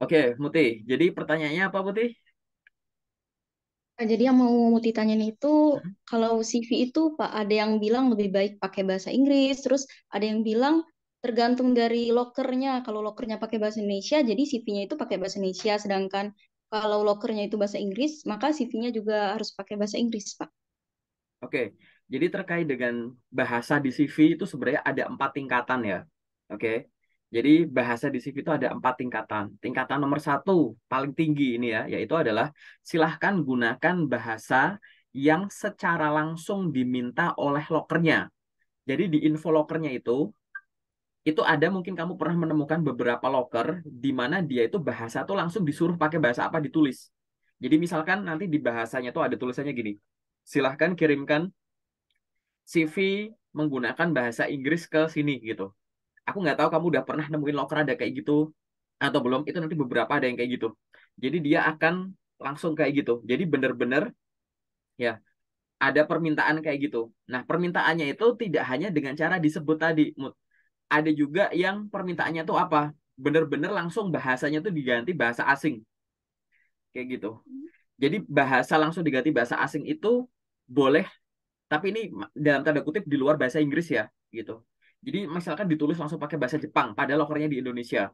Oke, Muti. Jadi pertanyaannya apa, Muti? Jadi yang mau Muti tanyain itu, Hmm? kalau CV itu Pak, ada yang bilang lebih baik pakai bahasa Inggris, terus ada yang bilang tergantung dari lokernya. Kalau lokernya pakai bahasa Indonesia, jadi CV-nya itu pakai bahasa Indonesia. Sedangkan kalau lokernya itu bahasa Inggris, maka CV-nya juga harus pakai bahasa Inggris, Pak. Oke, jadi terkait dengan bahasa di CV itu sebenarnya ada empat tingkatan ya. Oke, jadi bahasa di CV itu ada empat tingkatan. Tingkatan nomor satu paling tinggi ini ya, yaitu adalah silahkan gunakan bahasa yang secara langsung diminta oleh lokernya. Jadi di info lokernya itu, itu ada mungkin kamu pernah menemukan beberapa loker di mana dia itu bahasa tuh langsung disuruh pakai bahasa apa ditulis. Jadi misalkan nanti di bahasanya tuh ada tulisannya gini, silahkan kirimkan CV menggunakan bahasa Inggris ke sini gitu aku nggak tahu kamu udah pernah nemuin loker ada kayak gitu atau belum itu nanti beberapa ada yang kayak gitu jadi dia akan langsung kayak gitu jadi bener-bener ya ada permintaan kayak gitu nah permintaannya itu tidak hanya dengan cara disebut tadi mood ada juga yang permintaannya tuh apa bener-bener langsung bahasanya tuh diganti bahasa asing kayak gitu hmm. jadi bahasa langsung diganti bahasa asing itu boleh tapi ini dalam tanda kutip di luar bahasa Inggris ya gitu jadi misalkan ditulis langsung pakai bahasa Jepang, padahal lokernya di Indonesia.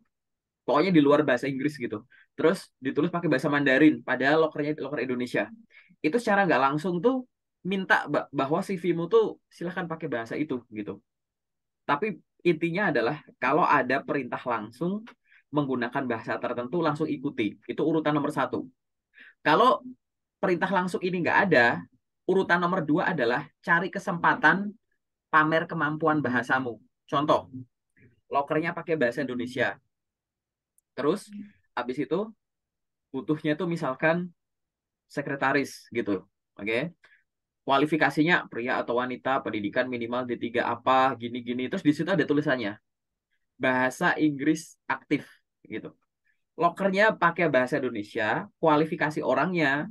Pokoknya di luar bahasa Inggris gitu. Terus ditulis pakai bahasa Mandarin, padahal lokernya loker Indonesia. Itu secara nggak langsung tuh minta bahwa CV-mu tuh silahkan pakai bahasa itu gitu. Tapi intinya adalah kalau ada perintah langsung menggunakan bahasa tertentu langsung ikuti. Itu urutan nomor satu. Kalau perintah langsung ini nggak ada, urutan nomor dua adalah cari kesempatan pamer kemampuan bahasamu. Contoh, lokernya pakai bahasa Indonesia. Terus habis itu butuhnya tuh misalkan sekretaris gitu. Oke. Okay? Kualifikasinya pria atau wanita, pendidikan minimal di tiga apa, gini-gini. Terus di situ ada tulisannya. Bahasa Inggris aktif gitu. Lokernya pakai bahasa Indonesia, kualifikasi orangnya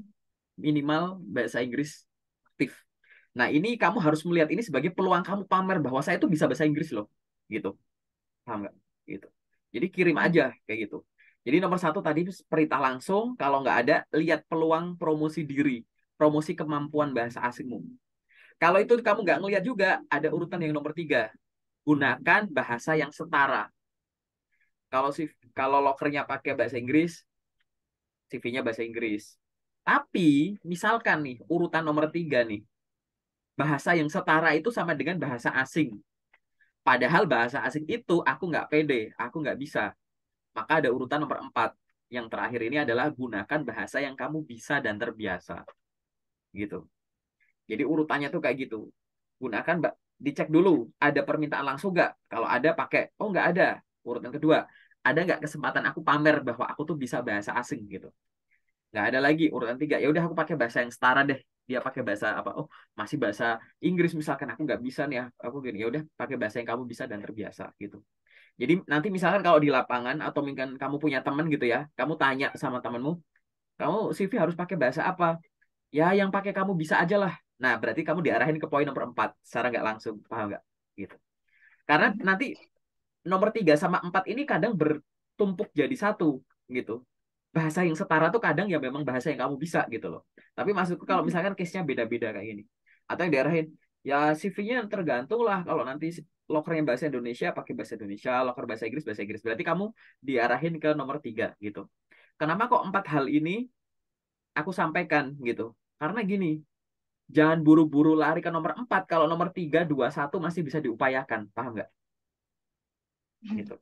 minimal bahasa Inggris aktif. Nah, ini kamu harus melihat ini sebagai peluang kamu pamer bahwa saya itu bisa bahasa Inggris loh. Gitu. Paham nggak? Gitu. Jadi kirim aja kayak gitu. Jadi nomor satu tadi perintah langsung, kalau nggak ada, lihat peluang promosi diri, promosi kemampuan bahasa asingmu. Kalau itu kamu nggak ngelihat juga, ada urutan yang nomor tiga. Gunakan bahasa yang setara. Kalau si kalau lokernya pakai bahasa Inggris, CV-nya bahasa Inggris. Tapi misalkan nih urutan nomor tiga nih, bahasa yang setara itu sama dengan bahasa asing. Padahal bahasa asing itu aku nggak pede, aku nggak bisa. Maka ada urutan nomor empat. Yang terakhir ini adalah gunakan bahasa yang kamu bisa dan terbiasa. Gitu. Jadi urutannya tuh kayak gitu. Gunakan, dicek dulu. Ada permintaan langsung nggak? Kalau ada pakai, oh nggak ada. Urutan kedua, ada nggak kesempatan aku pamer bahwa aku tuh bisa bahasa asing gitu. Nggak ada lagi. Urutan tiga, ya udah aku pakai bahasa yang setara deh dia pakai bahasa apa oh masih bahasa Inggris misalkan aku nggak bisa nih ah, aku gini ya udah pakai bahasa yang kamu bisa dan terbiasa gitu jadi nanti misalkan kalau di lapangan atau mungkin kamu punya teman gitu ya kamu tanya sama temanmu kamu CV harus pakai bahasa apa ya yang pakai kamu bisa aja lah nah berarti kamu diarahin ke poin nomor empat secara nggak langsung paham nggak gitu karena nanti nomor tiga sama empat ini kadang bertumpuk jadi satu gitu bahasa yang setara tuh kadang ya memang bahasa yang kamu bisa gitu loh. Tapi maksudku kalau hmm. misalkan case-nya beda-beda kayak gini. Atau yang diarahin, ya CV-nya tergantung lah kalau nanti lokernya bahasa Indonesia pakai bahasa Indonesia, loker bahasa Inggris bahasa Inggris. Berarti kamu diarahin ke nomor tiga gitu. Kenapa kok empat hal ini aku sampaikan gitu? Karena gini, jangan buru-buru lari ke nomor empat kalau nomor tiga dua satu masih bisa diupayakan, paham nggak? Hmm. Gitu.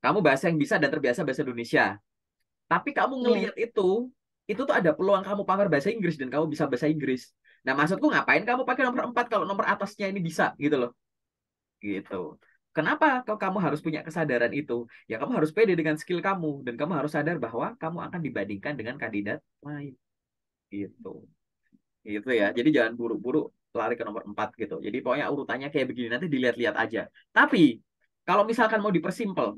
Kamu bahasa yang bisa dan terbiasa bahasa Indonesia. Tapi kamu iya. ngelihat yeah. itu, itu tuh ada peluang kamu pamer bahasa Inggris dan kamu bisa bahasa Inggris. Nah, maksudku ngapain kamu pakai nomor empat kalau nomor atasnya ini bisa gitu loh. Gitu. Kenapa kalau kamu harus punya kesadaran itu? Ya kamu harus pede dengan skill kamu dan kamu harus sadar bahwa kamu akan dibandingkan dengan kandidat lain. Gitu. Gitu ya. Jadi jangan buru-buru lari ke nomor empat gitu. Jadi pokoknya urutannya kayak begini nanti dilihat-lihat aja. Tapi kalau misalkan mau dipersimpel,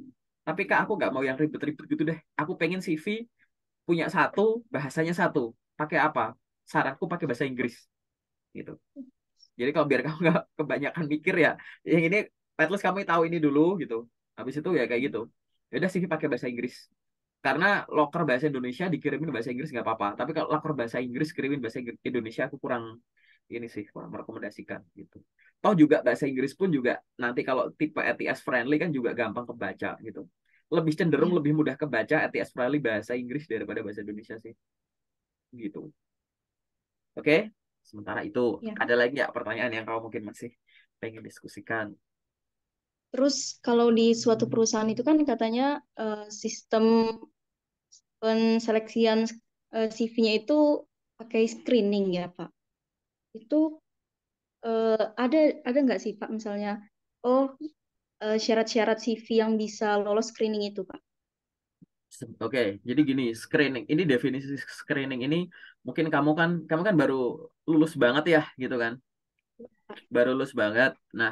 tapi kak aku nggak mau yang ribet-ribet gitu deh aku pengen CV punya satu bahasanya satu pakai apa saranku pakai bahasa Inggris gitu jadi kalau biar kamu nggak kebanyakan mikir ya yang ini at least kamu tahu ini dulu gitu habis itu ya kayak gitu ya udah CV pakai bahasa Inggris karena loker bahasa Indonesia dikirimin bahasa Inggris nggak apa-apa tapi kalau loker bahasa Inggris kirimin bahasa Indonesia aku kurang ini sih kurang merekomendasikan gitu toh juga bahasa Inggris pun juga nanti kalau tipe ETS friendly kan juga gampang kebaca gitu lebih cenderung hmm. lebih mudah kebaca ETS friendly bahasa Inggris daripada bahasa Indonesia sih gitu oke sementara itu ya. ada lagi nggak pertanyaan yang kamu mungkin masih pengen diskusikan Terus kalau di suatu perusahaan itu kan katanya uh, sistem penseleksian eh, CV-nya itu pakai screening ya Pak. Itu uh, ada ada nggak sih Pak misalnya oh eh, syarat-syarat CV yang bisa lolos screening itu Pak? Oke, jadi gini screening. Ini definisi screening ini mungkin kamu kan kamu kan baru lulus banget ya gitu kan? Baru lulus banget. Nah,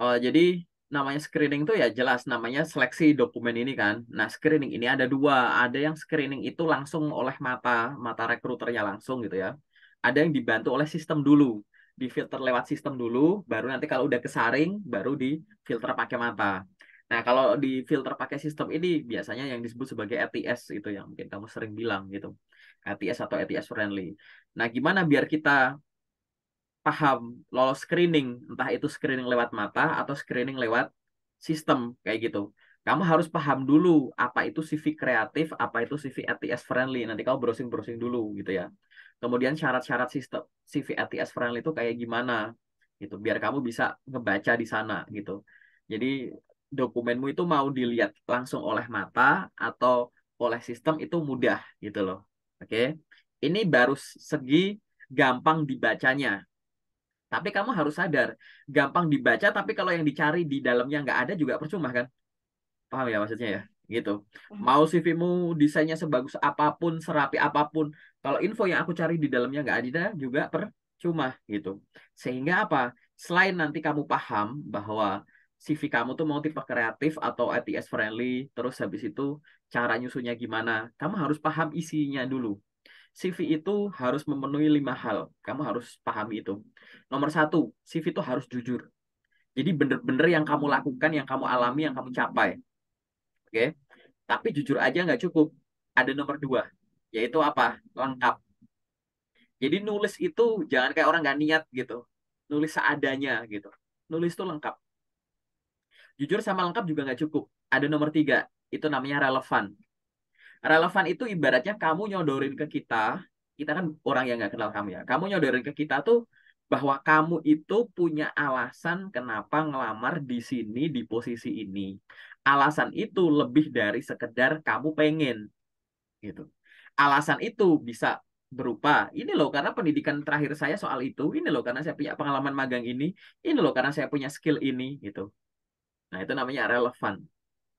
oh, jadi namanya screening tuh ya jelas namanya seleksi dokumen ini kan. Nah, screening ini ada dua. Ada yang screening itu langsung oleh mata mata rekruternya langsung gitu ya. Ada yang dibantu oleh sistem dulu di filter lewat sistem dulu, baru nanti kalau udah kesaring, baru di filter pakai mata. Nah, kalau di filter pakai sistem ini biasanya yang disebut sebagai ATS itu yang mungkin kamu sering bilang gitu. ATS atau ATS friendly. Nah, gimana biar kita paham lolos screening, entah itu screening lewat mata atau screening lewat sistem kayak gitu. Kamu harus paham dulu apa itu CV kreatif, apa itu CV ATS friendly. Nanti kamu browsing-browsing dulu gitu ya. Kemudian syarat-syarat sistem CV ATS friendly itu kayak gimana gitu biar kamu bisa ngebaca di sana gitu. Jadi dokumenmu itu mau dilihat langsung oleh mata atau oleh sistem itu mudah gitu loh. Oke. Ini baru segi gampang dibacanya. Tapi kamu harus sadar, gampang dibaca tapi kalau yang dicari di dalamnya nggak ada juga percuma kan? Paham ya maksudnya ya? gitu. Hmm. Mau CV-mu desainnya sebagus apapun, serapi apapun, kalau info yang aku cari di dalamnya nggak ada juga percuma gitu. Sehingga apa? Selain nanti kamu paham bahwa CV kamu tuh mau tipe kreatif atau ATS friendly, terus habis itu cara nyusunnya gimana, kamu harus paham isinya dulu. CV itu harus memenuhi lima hal. Kamu harus pahami itu. Nomor satu, CV itu harus jujur. Jadi bener-bener yang kamu lakukan, yang kamu alami, yang kamu capai oke okay? tapi jujur aja nggak cukup ada nomor dua yaitu apa lengkap jadi nulis itu jangan kayak orang nggak niat gitu nulis seadanya gitu nulis itu lengkap jujur sama lengkap juga nggak cukup ada nomor tiga itu namanya relevan relevan itu ibaratnya kamu nyodorin ke kita kita kan orang yang nggak kenal kamu ya kamu nyodorin ke kita tuh bahwa kamu itu punya alasan kenapa ngelamar di sini di posisi ini alasan itu lebih dari sekedar kamu pengen gitu. Alasan itu bisa berupa ini loh karena pendidikan terakhir saya soal itu, ini loh karena saya punya pengalaman magang ini, ini loh karena saya punya skill ini gitu. Nah, itu namanya relevan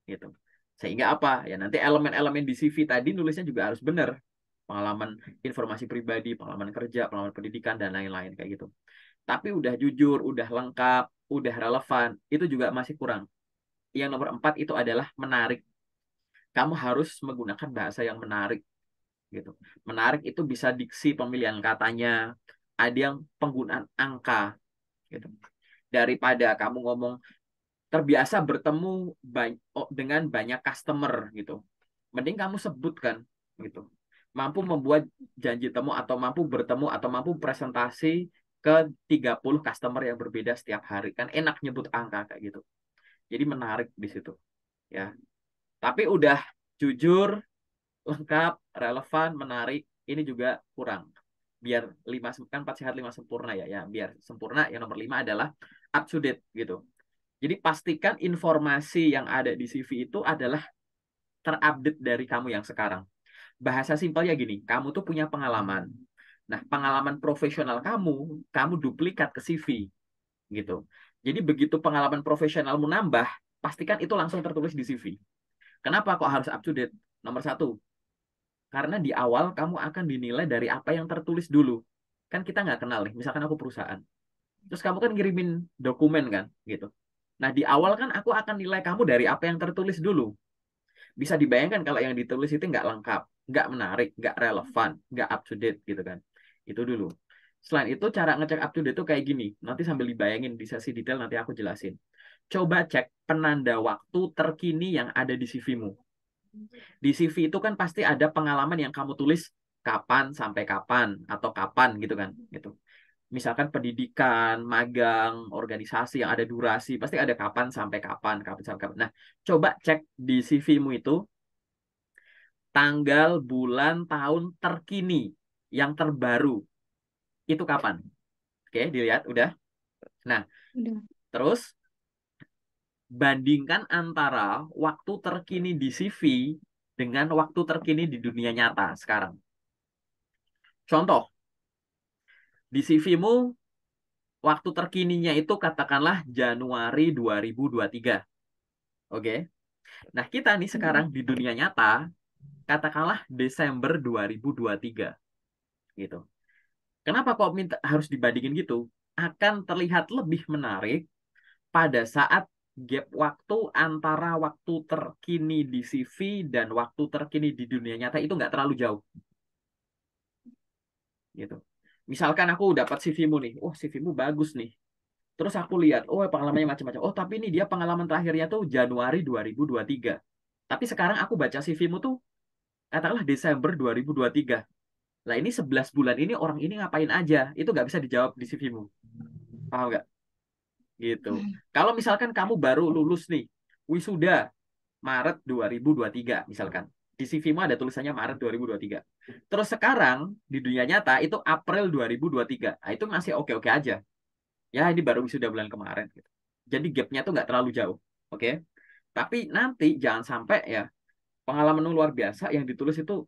gitu. Sehingga apa? Ya nanti elemen-elemen di CV tadi nulisnya juga harus benar. Pengalaman informasi pribadi, pengalaman kerja, pengalaman pendidikan dan lain-lain kayak gitu. Tapi udah jujur, udah lengkap, udah relevan, itu juga masih kurang yang nomor empat itu adalah menarik. Kamu harus menggunakan bahasa yang menarik. gitu. Menarik itu bisa diksi pemilihan katanya, ada yang penggunaan angka. gitu. Daripada kamu ngomong terbiasa bertemu oh, dengan banyak customer gitu. Mending kamu sebutkan gitu. Mampu membuat janji temu atau mampu bertemu atau mampu presentasi ke 30 customer yang berbeda setiap hari. Kan enak nyebut angka kayak gitu. Jadi menarik di situ. Ya. Tapi udah jujur, lengkap, relevan, menarik, ini juga kurang. Biar lima kan empat sehat lima sempurna ya, ya biar sempurna yang nomor lima adalah up to date gitu. Jadi pastikan informasi yang ada di CV itu adalah terupdate dari kamu yang sekarang. Bahasa simpelnya gini, kamu tuh punya pengalaman. Nah, pengalaman profesional kamu, kamu duplikat ke CV gitu. Jadi begitu pengalaman profesionalmu nambah, pastikan itu langsung tertulis di CV. Kenapa kok harus up to date? Nomor satu, karena di awal kamu akan dinilai dari apa yang tertulis dulu. Kan kita nggak kenal nih, misalkan aku perusahaan. Terus kamu kan ngirimin dokumen kan, gitu. Nah di awal kan aku akan nilai kamu dari apa yang tertulis dulu. Bisa dibayangkan kalau yang ditulis itu nggak lengkap, nggak menarik, nggak relevan, nggak up to date gitu kan. Itu dulu. Selain itu, cara ngecek up to date itu kayak gini. Nanti sambil dibayangin di sesi detail nanti aku jelasin. Coba cek penanda waktu terkini yang ada di CV-mu. Di CV itu kan pasti ada pengalaman yang kamu tulis kapan sampai kapan atau kapan gitu kan. Gitu. Misalkan pendidikan, magang, organisasi yang ada durasi, pasti ada kapan sampai kapan, kapan sampai kapan. Nah, coba cek di CV-mu itu tanggal, bulan, tahun terkini yang terbaru itu kapan? Oke, dilihat udah. Nah, udah. terus bandingkan antara waktu terkini di CV dengan waktu terkini di dunia nyata sekarang. Contoh, di CV-mu waktu terkininya itu katakanlah Januari 2023. Oke. Nah, kita nih sekarang iya. di dunia nyata katakanlah Desember 2023. Gitu. Kenapa kok minta harus dibandingin gitu? Akan terlihat lebih menarik pada saat gap waktu antara waktu terkini di CV dan waktu terkini di dunia nyata itu nggak terlalu jauh. Gitu. Misalkan aku dapat CV-mu nih, oh, CV-mu bagus nih. Terus aku lihat, oh pengalamannya macam-macam. Oh tapi ini dia pengalaman terakhirnya tuh Januari 2023. Tapi sekarang aku baca CV-mu tuh katakanlah Desember 2023 lah ini 11 bulan ini orang ini ngapain aja? Itu nggak bisa dijawab di CV-mu. Paham nggak? Gitu. Hmm. Kalau misalkan kamu baru lulus nih, wisuda Maret 2023 misalkan. Di CV-mu ada tulisannya Maret 2023. Terus sekarang di dunia nyata itu April 2023. Nah, itu masih oke-oke aja. Ya ini baru wisuda bulan kemarin. Gitu. Jadi gapnya tuh nggak terlalu jauh. Oke? Okay? Tapi nanti jangan sampai ya pengalaman luar biasa yang ditulis itu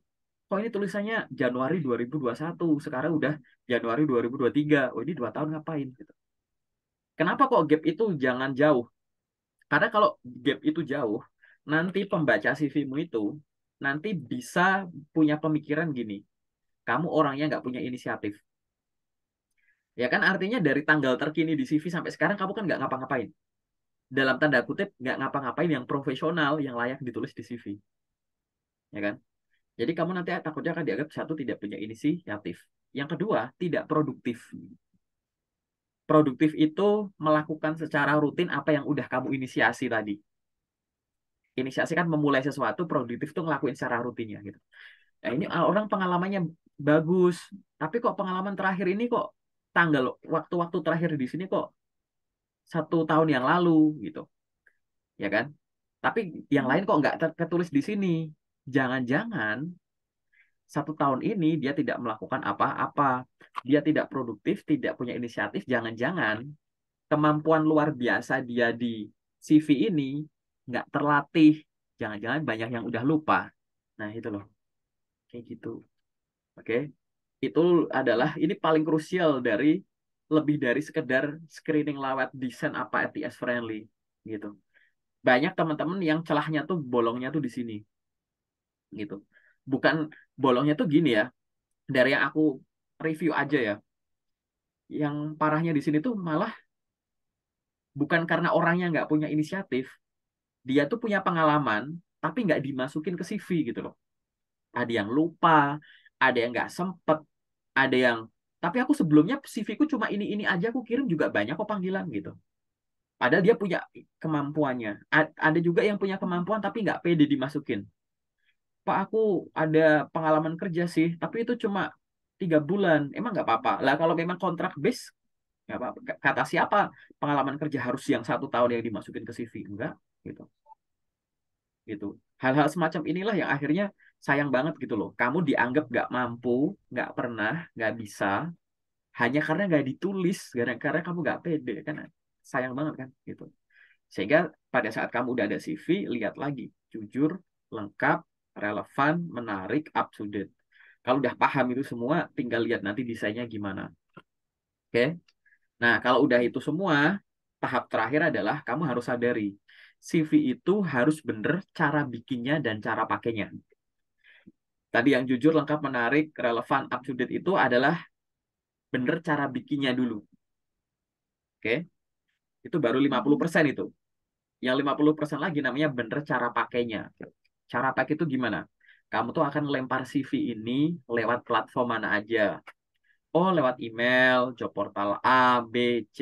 kok ini tulisannya Januari 2021, sekarang udah Januari 2023. Oh, ini dua tahun ngapain gitu. Kenapa kok gap itu jangan jauh? Karena kalau gap itu jauh, nanti pembaca CV-mu itu nanti bisa punya pemikiran gini. Kamu orangnya nggak punya inisiatif. Ya kan artinya dari tanggal terkini di CV sampai sekarang kamu kan nggak ngapa-ngapain. Dalam tanda kutip nggak ngapa-ngapain yang profesional, yang layak ditulis di CV. Ya kan? Jadi kamu nanti takutnya akan dianggap satu tidak punya inisiatif. Yang kedua, tidak produktif. Produktif itu melakukan secara rutin apa yang udah kamu inisiasi tadi. Inisiasi kan memulai sesuatu, produktif itu ngelakuin secara rutinnya gitu. Nah, ini ah, orang pengalamannya bagus, tapi kok pengalaman terakhir ini kok tanggal waktu-waktu terakhir di sini kok satu tahun yang lalu gitu, ya kan? Tapi yang lain hmm. kok nggak tertulis di sini jangan-jangan satu tahun ini dia tidak melakukan apa-apa. Dia tidak produktif, tidak punya inisiatif, jangan-jangan kemampuan luar biasa dia di CV ini nggak terlatih. Jangan-jangan banyak yang udah lupa. Nah, itu loh. Kayak gitu. Oke. Itu adalah, ini paling krusial dari, lebih dari sekedar screening lewat desain apa ATS friendly. Gitu. Banyak teman-teman yang celahnya tuh, bolongnya tuh di sini gitu bukan bolongnya tuh gini ya dari yang aku review aja ya yang parahnya di sini tuh malah bukan karena orangnya nggak punya inisiatif dia tuh punya pengalaman tapi nggak dimasukin ke CV gitu loh ada yang lupa ada yang nggak sempet ada yang tapi aku sebelumnya CV ku cuma ini ini aja aku kirim juga banyak kok panggilan gitu padahal dia punya kemampuannya ada juga yang punya kemampuan tapi nggak pede dimasukin pak aku ada pengalaman kerja sih tapi itu cuma tiga bulan emang nggak apa-apa lah kalau memang kontrak base nggak apa-apa kata siapa pengalaman kerja harus yang satu tahun yang dimasukin ke CV enggak gitu gitu hal-hal semacam inilah yang akhirnya sayang banget gitu loh kamu dianggap nggak mampu nggak pernah nggak bisa hanya karena nggak ditulis karena karena kamu nggak pede kan sayang banget kan gitu sehingga pada saat kamu udah ada CV lihat lagi jujur lengkap relevan, menarik, up to date. Kalau udah paham itu semua, tinggal lihat nanti desainnya gimana. Oke. Okay? Nah, kalau udah itu semua, tahap terakhir adalah kamu harus sadari CV itu harus bener cara bikinnya dan cara pakainya. Tadi yang jujur, lengkap, menarik, relevan, up to date itu adalah bener cara bikinnya dulu. Oke. Okay? Itu baru 50% itu. Yang 50% lagi namanya bener cara pakainya. Cara pakai itu gimana? Kamu tuh akan lempar CV ini lewat platform mana aja. Oh, lewat email, job portal A, B, C,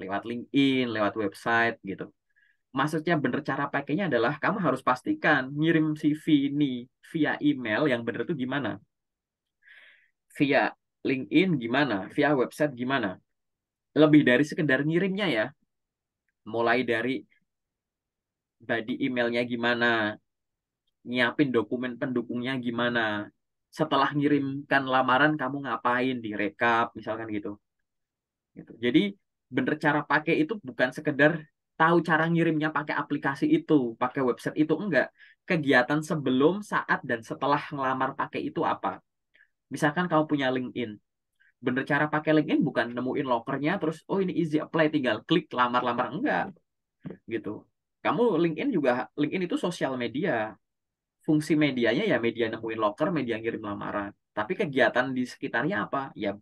lewat LinkedIn, lewat website gitu. Maksudnya bener cara pakainya adalah kamu harus pastikan ngirim CV ini via email yang bener tuh gimana. Via LinkedIn gimana, via website gimana. Lebih dari sekedar ngirimnya ya. Mulai dari body emailnya gimana, nyiapin dokumen pendukungnya gimana setelah ngirimkan lamaran kamu ngapain direkap misalkan gitu gitu jadi bener cara pakai itu bukan sekedar tahu cara ngirimnya pakai aplikasi itu pakai website itu enggak kegiatan sebelum saat dan setelah ngelamar pakai itu apa misalkan kamu punya LinkedIn bener cara pakai LinkedIn bukan nemuin lokernya terus oh ini easy apply tinggal klik lamar-lamar enggak gitu kamu LinkedIn juga LinkedIn itu sosial media fungsi medianya ya media nemuin locker, media ngirim lamaran. Tapi kegiatan di sekitarnya apa? Ya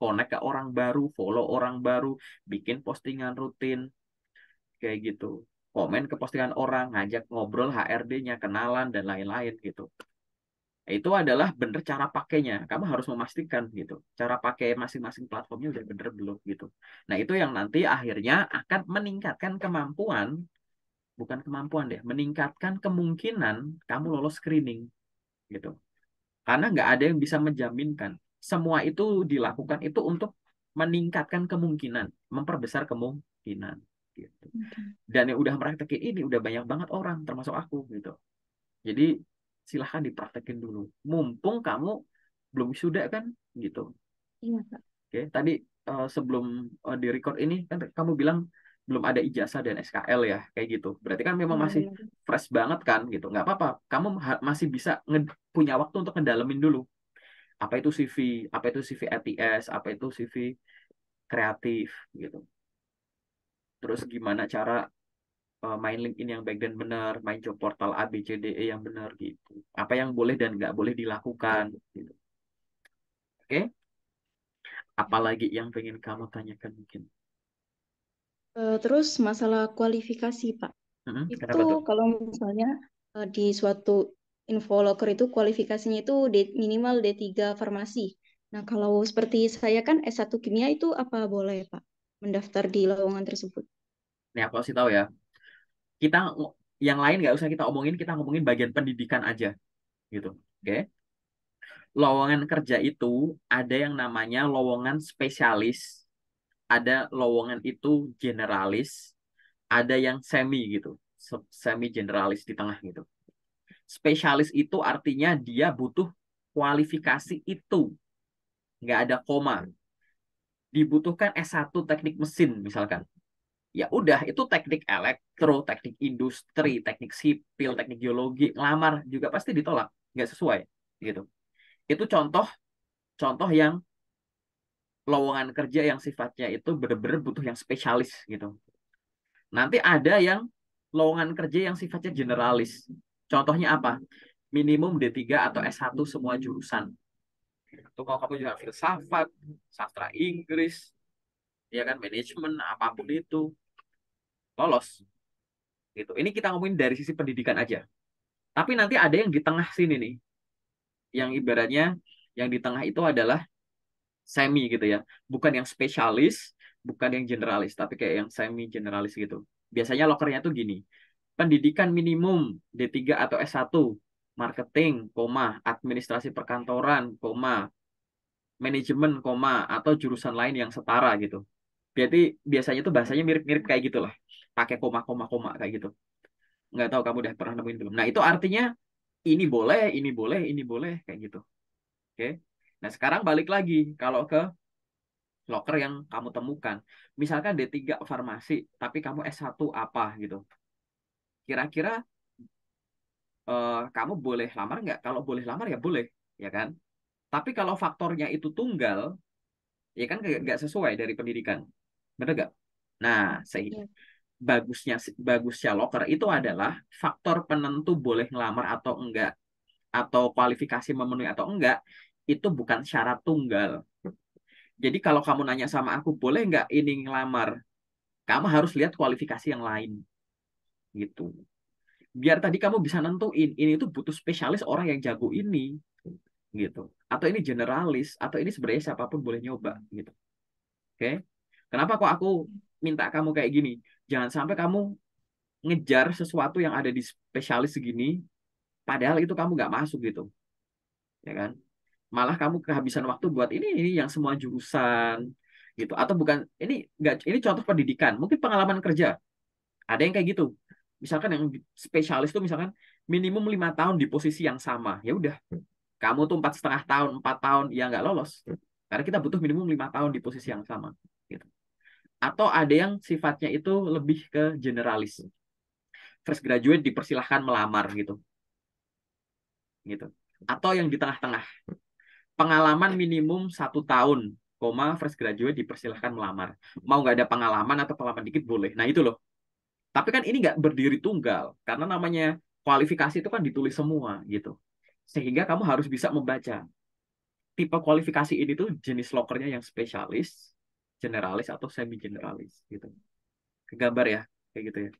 connect ke orang baru, follow orang baru, bikin postingan rutin, kayak gitu. Komen ke postingan orang, ngajak ngobrol HRD-nya, kenalan, dan lain-lain gitu. Itu adalah bener cara pakainya. Kamu harus memastikan gitu. Cara pakai masing-masing platformnya udah bener belum gitu. Nah itu yang nanti akhirnya akan meningkatkan kemampuan bukan kemampuan deh, meningkatkan kemungkinan kamu lolos screening gitu. Karena nggak ada yang bisa menjaminkan semua itu dilakukan itu untuk meningkatkan kemungkinan, memperbesar kemungkinan gitu. Mm-hmm. Dan yang udah praktekin ini udah banyak banget orang termasuk aku gitu. Jadi silahkan dipraktekin dulu. Mumpung kamu belum sudah kan gitu. Iya, Pak. Oke, tadi eh, sebelum eh, di record ini kan kamu bilang belum ada ijazah dan SKL ya kayak gitu berarti kan memang iya, masih iya. fresh banget kan gitu nggak apa-apa kamu masih bisa punya waktu untuk ngedalemin dulu apa itu CV apa itu CV ATS apa itu CV kreatif gitu terus gimana cara uh, main LinkedIn yang baik dan benar main job portal A B C D E yang benar gitu apa yang boleh dan nggak boleh dilakukan gitu oke okay? apalagi yang pengen kamu tanyakan mungkin Eh, terus masalah kualifikasi, Pak. hmm Itu kalau misalnya eh, di suatu info infoloker itu kualifikasinya itu D, minimal D3 farmasi. Nah, kalau seperti saya kan S1 kimia itu apa boleh, Pak? Mendaftar di lowongan tersebut. Nih, aku sih tahu ya. Kita yang lain nggak usah kita omongin, kita ngomongin bagian pendidikan aja. Gitu. Oke. Okay? Lowongan kerja itu ada yang namanya lowongan spesialis ada lowongan itu generalis, ada yang semi gitu, semi generalis di tengah gitu. Spesialis itu artinya dia butuh kualifikasi itu. Nggak ada koma. Dibutuhkan S1 teknik mesin misalkan. Ya udah, itu teknik elektro, teknik industri, teknik sipil, teknik geologi, ngelamar juga pasti ditolak, nggak sesuai gitu. Itu contoh contoh yang lowongan kerja yang sifatnya itu benar-benar butuh yang spesialis gitu. Nanti ada yang lowongan kerja yang sifatnya generalis. Contohnya apa? Minimum D3 atau S1 semua jurusan. Itu kalau kamu juga filsafat, sastra Inggris, ya kan manajemen apapun itu lolos. Gitu. Ini kita ngomongin dari sisi pendidikan aja. Tapi nanti ada yang di tengah sini nih. Yang ibaratnya yang di tengah itu adalah semi gitu ya bukan yang spesialis bukan yang generalis tapi kayak yang semi generalis gitu biasanya lokernya tuh gini pendidikan minimum D3 atau S1 marketing koma administrasi perkantoran koma manajemen koma atau jurusan lain yang setara gitu jadi biasanya tuh bahasanya mirip-mirip kayak gitulah pakai koma koma koma kayak gitu nggak tahu kamu udah pernah nemuin belum nah itu artinya ini boleh ini boleh ini boleh kayak gitu oke okay? Nah, sekarang balik lagi kalau ke loker yang kamu temukan. Misalkan D3 farmasi, tapi kamu S1 apa gitu. Kira-kira uh, kamu boleh lamar nggak? Kalau boleh lamar ya boleh, ya kan? Tapi kalau faktornya itu tunggal, ya kan nggak sesuai dari pendidikan, benar nggak? Nah, sehingga iya. bagusnya bagusnya loker itu adalah faktor penentu boleh ngelamar atau enggak atau kualifikasi memenuhi atau enggak itu bukan syarat tunggal. Jadi kalau kamu nanya sama aku, boleh nggak ini ngelamar? Kamu harus lihat kualifikasi yang lain. Gitu. Biar tadi kamu bisa nentuin, ini itu butuh spesialis orang yang jago ini. Gitu. Atau ini generalis, atau ini sebenarnya siapapun boleh nyoba. Gitu. Oke. Kenapa kok aku minta kamu kayak gini? Jangan sampai kamu ngejar sesuatu yang ada di spesialis segini, padahal itu kamu nggak masuk gitu. Ya kan? malah kamu kehabisan waktu buat ini ini yang semua jurusan gitu atau bukan ini enggak ini contoh pendidikan mungkin pengalaman kerja ada yang kayak gitu misalkan yang spesialis tuh misalkan minimum lima tahun di posisi yang sama ya udah kamu tuh empat setengah tahun empat tahun ya nggak lolos karena kita butuh minimum lima tahun di posisi yang sama gitu atau ada yang sifatnya itu lebih ke generalis fresh graduate dipersilahkan melamar gitu gitu atau yang di tengah-tengah pengalaman minimum satu tahun, koma fresh graduate dipersilahkan melamar. Mau nggak ada pengalaman atau pengalaman dikit boleh. Nah itu loh. Tapi kan ini nggak berdiri tunggal karena namanya kualifikasi itu kan ditulis semua gitu. Sehingga kamu harus bisa membaca tipe kualifikasi ini tuh jenis lokernya yang spesialis, generalis atau semi generalis gitu. Kegambar ya kayak gitu ya.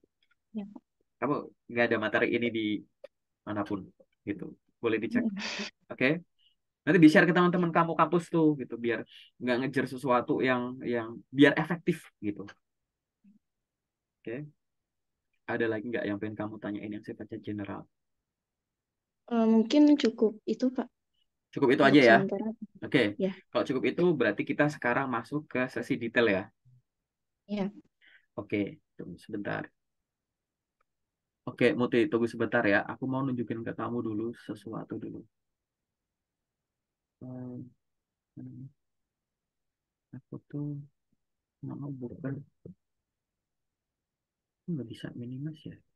ya. Kamu nggak ada materi ini di manapun gitu. Boleh dicek. Mm-hmm. Oke. Okay? nanti di share ke teman-teman kamu kampus tuh gitu biar nggak ngejar sesuatu yang yang biar efektif gitu oke okay. ada lagi nggak yang pengen kamu tanyain yang sifatnya general eh, mungkin cukup itu pak cukup itu aja ya oke okay. ya. kalau cukup itu berarti kita sekarang masuk ke sesi detail ya ya oke okay. tunggu sebentar Oke, Muti, tunggu sebentar ya. Aku mau nunjukin ke kamu dulu sesuatu dulu eh, aku tuh mau bukan nggak bisa minimas ya